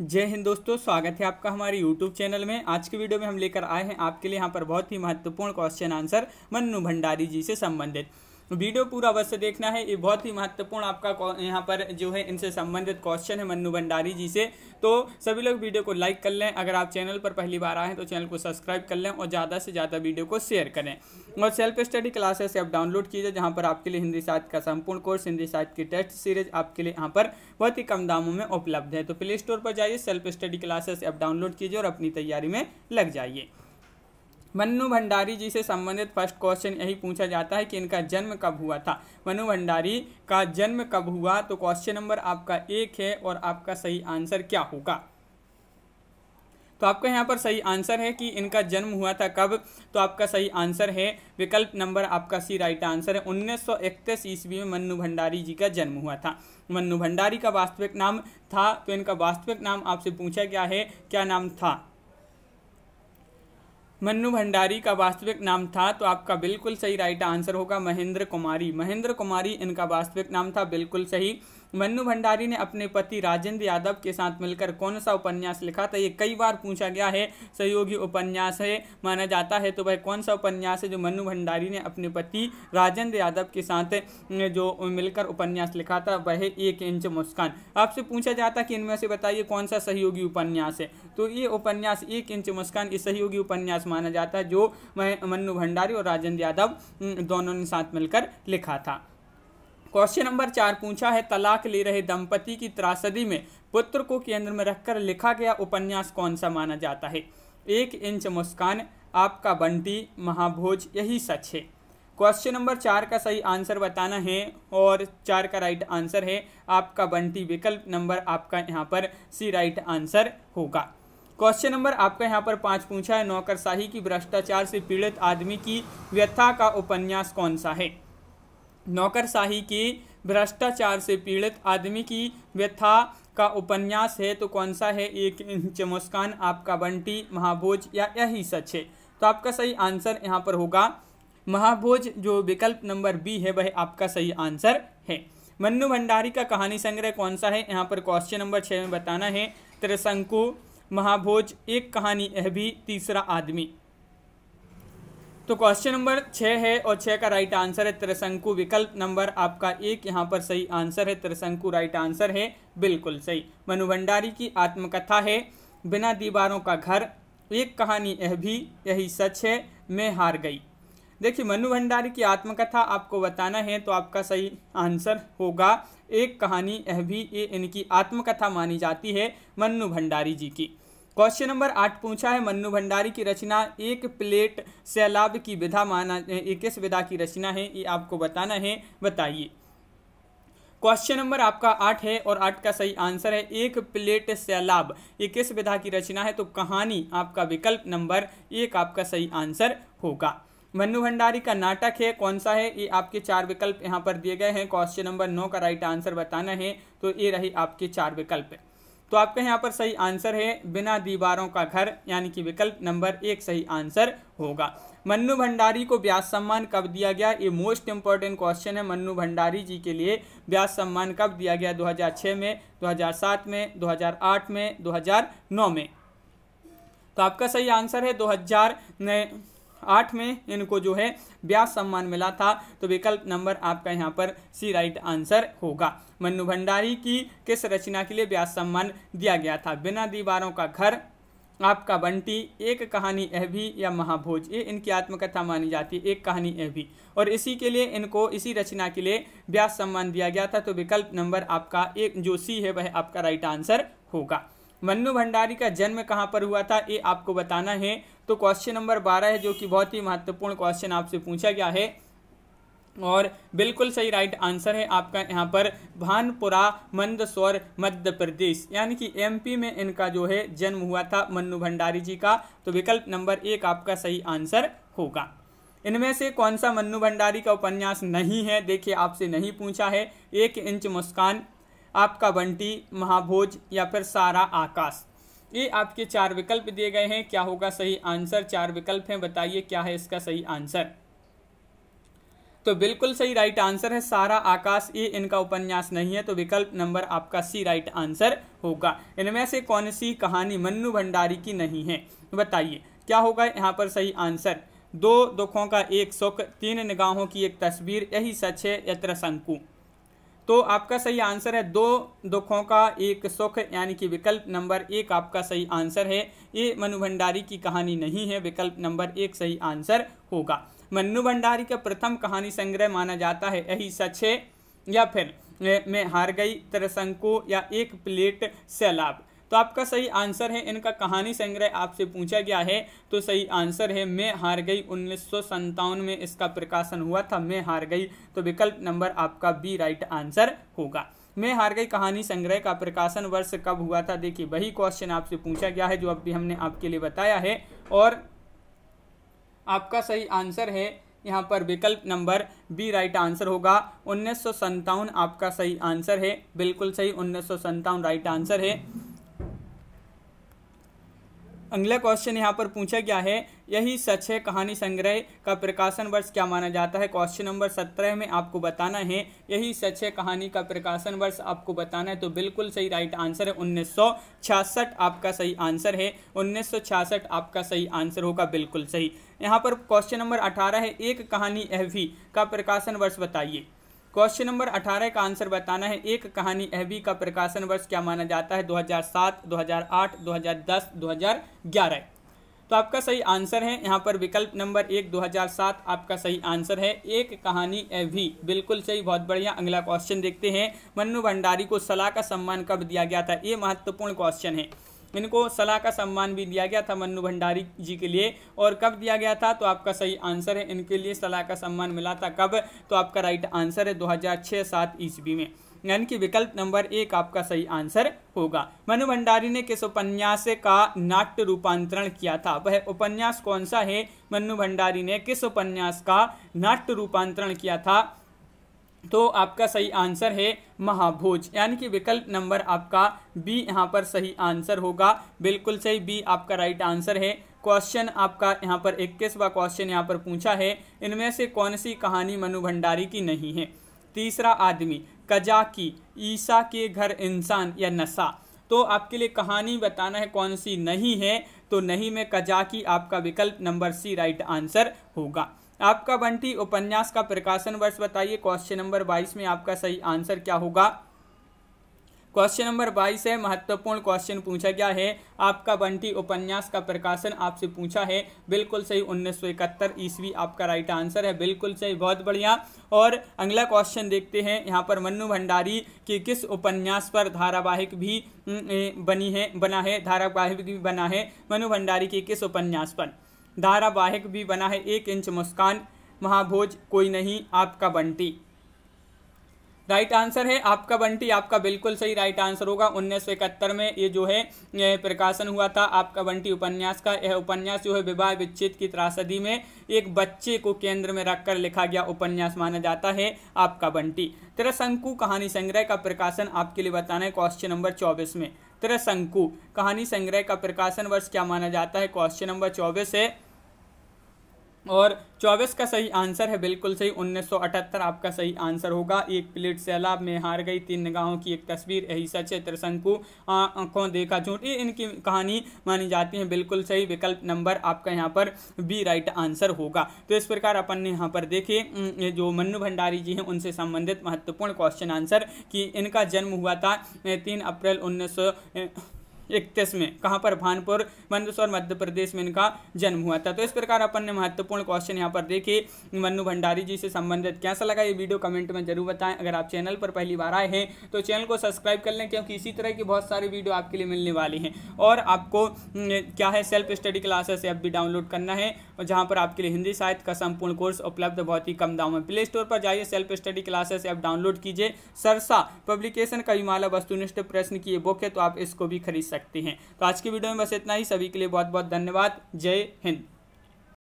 जय हिंद दोस्तों स्वागत है आपका हमारे YouTube चैनल में आज के वीडियो में हम लेकर आए हैं आपके लिए यहाँ पर बहुत ही महत्वपूर्ण क्वेश्चन आंसर मन्नू भंडारी जी से संबंधित तो वीडियो पूरा अवश्य देखना है ये बहुत ही महत्वपूर्ण आपका यहाँ पर जो है इनसे संबंधित क्वेश्चन है मन्नू भंडारी जी से तो सभी लोग वीडियो को लाइक कर लें अगर आप चैनल पर पहली बार आए हैं तो चैनल को सब्सक्राइब कर लें और ज़्यादा से ज़्यादा वीडियो को शेयर करें और self study classes app download कीजिए जहाँ पर आपके लिए हिंदी साहित्य का संपूर्ण कोर्स हिंदी साहित्य की टेस्ट सीरीज आपके लिए यहाँ पर बहुत ही कम दामों में उपलब्ध है तो प्ले स्टोर पर जाइए self study classes app download कीजिए और अपनी तैयारी में लग जाइए मन्नू भंडारी जी से संबंधित फर्स्ट क्वेश्चन यही पूछा जाता है कि इनका जन्म कब हुआ था मनु भंडारी का जन्म कब हुआ तो क्वेश्चन नंबर आपका एक है और आपका सही आंसर क्या होगा तो आपका यहाँ पर सही आंसर है कि इनका जन्म हुआ था कब तो आपका सही आंसर है विकल्प नंबर आपका सी राइट आंसर है उन्नीस सौ इकतीस ईस्वी में मन्नू भंडारी जी का जन्म हुआ था मन्नू भंडारी का वास्तविक नाम था तो इनका वास्तविक नाम आपसे पूछा गया है क्या नाम था मन्नू भंडारी का वास्तविक नाम था तो आपका बिल्कुल सही राइट आंसर होगा महेंद्र कुमारी महेंद्र कुमारी इनका वास्तविक नाम था बिल्कुल सही मनु भंडारी ने अपने पति राजेंद्र यादव के साथ मिलकर कौन सा उपन्यास लिखा था ये कई बार पूछा गया है सहयोगी उपन्यास है माना जाता है तो वह कौन सा उपन्यास है जो मनु भंडारी ने अपने पति राजेंद्र यादव के साथ जो मिलकर उपन्यास लिखा था वह एक इंच मुस्कान आपसे पूछा जाता कि इनमें से बताइए कौन सा सहयोगी उपन्यास है तो ये उपन्यास एक इंच मुस्कान ये सहयोगी उपन्यास माना जाता है जो मनु भंडारी और राजेंद्र यादव दोनों ने साथ मिलकर लिखा था क्वेश्चन नंबर चार पूछा है तलाक ले रहे दंपति की त्रासदी में पुत्र को केंद्र में रखकर लिखा गया उपन्यास कौन सा माना जाता है एक इंच मुस्कान आपका बंटी महाभोज यही सच है क्वेश्चन नंबर चार का सही आंसर बताना है और चार का राइट आंसर है आपका बंटी विकल्प नंबर आपका यहाँ पर सी राइट आंसर होगा क्वेश्चन नंबर आपका यहाँ पर पाँच पूछा है नौकरशाही की भ्रष्टाचार से पीड़ित आदमी की व्यथा का उपन्यास कौन सा है नौकरशाही की भ्रष्टाचार से पीड़ित आदमी की व्यथा का उपन्यास है तो कौन सा है एक इंच मुस्कान आपका बंटी महाभोज या यही सच है तो आपका सही आंसर यहाँ पर होगा महाभोज जो विकल्प नंबर बी है वह आपका सही आंसर है मन्नू भंडारी का कहानी संग्रह कौन सा है यहाँ पर क्वेश्चन नंबर छः में बताना है त्रिशंकु महाभोज एक कहानी यह भी तीसरा आदमी तो क्वेश्चन नंबर छः है और छः का राइट आंसर है त्रिशंकु विकल्प नंबर आपका एक यहाँ पर सही आंसर है त्रिशंकु राइट आंसर है बिल्कुल सही मनु भंडारी की आत्मकथा है बिना दीवारों का घर एक कहानी यह भी यही सच है मैं हार गई देखिए मनु भंडारी की आत्मकथा आपको बताना है तो आपका सही आंसर होगा एक कहानी यह भी ये इनकी आत्मकथा मानी जाती है मनु भंडारी जी की क्वेश्चन नंबर आठ पूछा है मन्नू भंडारी की रचना एक प्लेट सैलाब की विधा माना किस विधा की रचना है ये आपको बताना है बताइए क्वेश्चन नंबर आपका आठ है और आठ का सही आंसर है एक प्लेट सैलाब ये किस विधा की रचना है तो कहानी आपका विकल्प नंबर एक आपका सही आंसर होगा मन्नू भंडारी का नाटक है कौन सा है ये आपके चार विकल्प यहाँ पर दिए गए हैं क्वेश्चन नंबर नौ का राइट आंसर बताना है तो ये रही आपके चार विकल्प तो आपके यहाँ पर सही आंसर है बिना दीवारों का घर यानी कि विकल्प नंबर एक सही आंसर होगा मन्नू भंडारी को ब्यास सम्मान कब दिया गया ये मोस्ट इंपॉर्टेंट क्वेश्चन है मन्नू भंडारी जी के लिए ब्यास सम्मान कब दिया गया 2006 में 2007 में 2008 में 2009 में तो आपका सही आंसर है 2000 ने आठ में इनको जो है व्यास सम्मान मिला था तो विकल्प नंबर आपका यहाँ पर सी राइट आंसर होगा मनु भंडारी की किस रचना के लिए व्यास सम्मान दिया गया था बिना दीवारों का घर आपका बंटी एक कहानी ए भी या महाभोज ये इनकी आत्मकथा मानी जाती है एक कहानी ए भी और इसी के लिए इनको इसी रचना के लिए व्यास सम्मान दिया गया था तो विकल्प नंबर आपका एक जो सी है वह आपका राइट आंसर होगा मन्नू भंडारी का जन्म कहाँ पर हुआ था ये आपको बताना है तो क्वेश्चन नंबर बारह है जो कि बहुत ही महत्वपूर्ण क्वेश्चन आपसे पूछा गया है और बिल्कुल सही राइट आंसर है आपका यहाँ पर भानपुरा मंदसौर मध्य प्रदेश यानी कि एमपी में इनका जो है जन्म हुआ था मन्नू भंडारी जी का तो विकल्प नंबर एक आपका सही आंसर होगा इनमें से कौन सा मन्नू भंडारी का उपन्यास नहीं है देखिए आपसे नहीं पूछा है एक इंच मुस्कान आपका बंटी महाभोज या फिर सारा आकाश ये आपके चार विकल्प दिए गए हैं क्या होगा सही आंसर चार विकल्प हैं बताइए क्या है इसका सही आंसर तो बिल्कुल सही राइट आंसर है सारा आकाश ये इनका उपन्यास नहीं है तो विकल्प नंबर आपका सी राइट आंसर होगा इनमें से कौन सी कहानी मन्नू भंडारी की नहीं है बताइए क्या होगा यहाँ पर सही आंसर दो दुखों का एक सुख तीन निगाहों की एक तस्वीर यही सच है यत्र संकु तो आपका सही आंसर है दो दुखों का एक सुख यानी कि विकल्प नंबर एक आपका सही आंसर है ये मनु भंडारी की कहानी नहीं है विकल्प नंबर एक सही आंसर होगा मनु भंडारी का प्रथम कहानी संग्रह माना जाता है यही सच है या फिर मैं हार गई तरसंको या एक प्लेट सैलाब तो आपका सही आंसर है इनका कहानी संग्रह आपसे पूछा गया है तो सही आंसर है मैं हार गई उन्नीस में इसका प्रकाशन हुआ था मैं हार गई तो विकल्प नंबर आपका बी राइट आंसर होगा मैं हार गई कहानी संग्रह का प्रकाशन वर्ष कब हुआ था देखिए वही क्वेश्चन आपसे पूछा गया है जो अभी हमने आपके लिए बताया है और आपका सही आंसर है यहाँ पर विकल्प नंबर बी राइट आंसर होगा उन्नीस आपका सही आंसर है बिल्कुल सही उन्नीस राइट आंसर है अगला क्वेश्चन यहाँ पर पूछा गया है यही सच है कहानी संग्रह का प्रकाशन वर्ष क्या माना जाता है क्वेश्चन नंबर सत्रह में आपको बताना है यही सच है कहानी का प्रकाशन वर्ष आपको बताना है तो बिल्कुल सही राइट आंसर है उन्नीस आपका सही आंसर है उन्नीस आपका सही आंसर होगा बिल्कुल सही यहाँ पर क्वेश्चन नंबर अठारह है एक कहानी एह का प्रकाशन वर्ष बताइए क्वेश्चन नंबर 18 का आंसर बताना है एक कहानी एहबी का प्रकाशन वर्ष क्या माना जाता है 2007, 2008, 2010, 2011 तो आपका सही आंसर है यहाँ पर विकल्प नंबर एक 2007 आपका सही आंसर है एक कहानी एहबी बिल्कुल सही बहुत बढ़िया अगला क्वेश्चन देखते हैं मन्नू भंडारी को सलाह का सम्मान कब दिया गया था ये महत्वपूर्ण क्वेश्चन है इनको सलाह का सम्मान भी दिया गया था मन्नू भंडारी जी के लिए और कब दिया गया था तो आपका सही आंसर है इनके लिए सलाह का सम्मान मिला था कब तो आपका राइट आंसर है दो हज़ार ईस्वी में यानी कि विकल्प नंबर एक आपका सही आंसर होगा मनु भंडारी ने किस उपन्यास का नाट्य रूपांतरण किया था वह उपन्यास कौन सा है मनु भंडारी ने किस उपन्यास का नाट्य रूपांतरण किया था तो आपका सही आंसर है महाभोज यानी कि विकल्प नंबर आपका बी यहाँ पर सही आंसर होगा बिल्कुल सही बी आपका राइट आंसर है क्वेश्चन आपका यहाँ पर इक्कीसवा क्वेश्चन यहाँ पर पूछा है इनमें से कौन सी कहानी मनु भंडारी की नहीं है तीसरा आदमी कजाकी ईसा के घर इंसान या नशा तो आपके लिए कहानी बताना है कौन सी नहीं है तो नहीं में कजाकी आपका विकल्प नंबर सी राइट आंसर होगा आपका बंटी उपन्यास का प्रकाशन वर्ष बताइए क्वेश्चन नंबर बाईस में आपका सही आंसर क्या होगा क्वेश्चन नंबर बाईस है महत्वपूर्ण क्वेश्चन पूछा गया है आपका बंटी उपन्यास का प्रकाशन आपसे पूछा है बिल्कुल सही इकहत्तर ईस्वी आपका राइट आंसर है बिल्कुल सही बहुत बढ़िया और अगला क्वेश्चन देखते हैं यहाँ पर मन्नू भंडारी के किस उपन्यास पर धारावाहिक भी बनी है बना है धारावाहिक भी बना है मनु भंडारी के किस उपन्यास पर धारावाहिक भी बना है एक इंच मुस्कान महाभोज कोई नहीं आपका बंटी राइट आंसर है आपका बंटी आपका बिल्कुल सही राइट आंसर होगा उन्नीस में ये जो है प्रकाशन हुआ था आपका बंटी उपन्यास का यह उपन्यास जो है विवाह विच्छेद की त्रासदी में एक बच्चे को केंद्र में रखकर लिखा गया उपन्यास माना जाता है आपका बंटी त्रिशंकु कहानी संग्रह का प्रकाशन आपके लिए बताना है क्वेश्चन नंबर चौबीस में त्रिशंकु कहानी संग्रह का प्रकाशन वर्ष क्या माना जाता है क्वेश्चन नंबर चौबीस है और चौबीस का सही आंसर है बिल्कुल सही 1978 आपका सही आंसर होगा एक प्लेट सैलाब में हार गई तीन निगाहों की एक तस्वीर यही सच है त्रिशंकु आंखों देखा झूठ ये इनकी कहानी मानी जाती है बिल्कुल सही विकल्प नंबर आपका यहाँ पर बी राइट आंसर होगा तो इस प्रकार अपन ने यहाँ पर देखे ये जो मन्नू भंडारी जी हैं उनसे संबंधित महत्वपूर्ण क्वेश्चन आंसर कि इनका जन्म हुआ था तीन अप्रैल उन्नीस इकतीस में कहाँ पर भानपुर मंदसौर मध्य प्रदेश में इनका जन्म हुआ था तो इस प्रकार अपन ने महत्वपूर्ण क्वेश्चन यहाँ पर देखे मनु भंडारी जी से संबंधित कैसा लगा ये वीडियो कमेंट में जरूर बताएं अगर आप चैनल पर पहली बार आए हैं तो चैनल को सब्सक्राइब कर लें क्योंकि इसी तरह की बहुत सारी वीडियो आपके लिए मिलने वाली हैं और आपको क्या है सेल्फ स्टडी क्लासेस ऐप भी डाउनलोड करना है और जहाँ पर आपके लिए हिंदी साहित्य का संपूर्ण कोर्स उपलब्ध बहुत ही कम दाम है प्ले स्टोर पर जाइए self study classes app download कीजिए सरसा पब्लिकेशन का हिमालय वस्तुनिष्ठ प्रश्न की बुक है तो आप इसको भी खरीद सकते हैं तो आज की वीडियो में बस इतना ही सभी के लिए बहुत बहुत धन्यवाद जय हिंद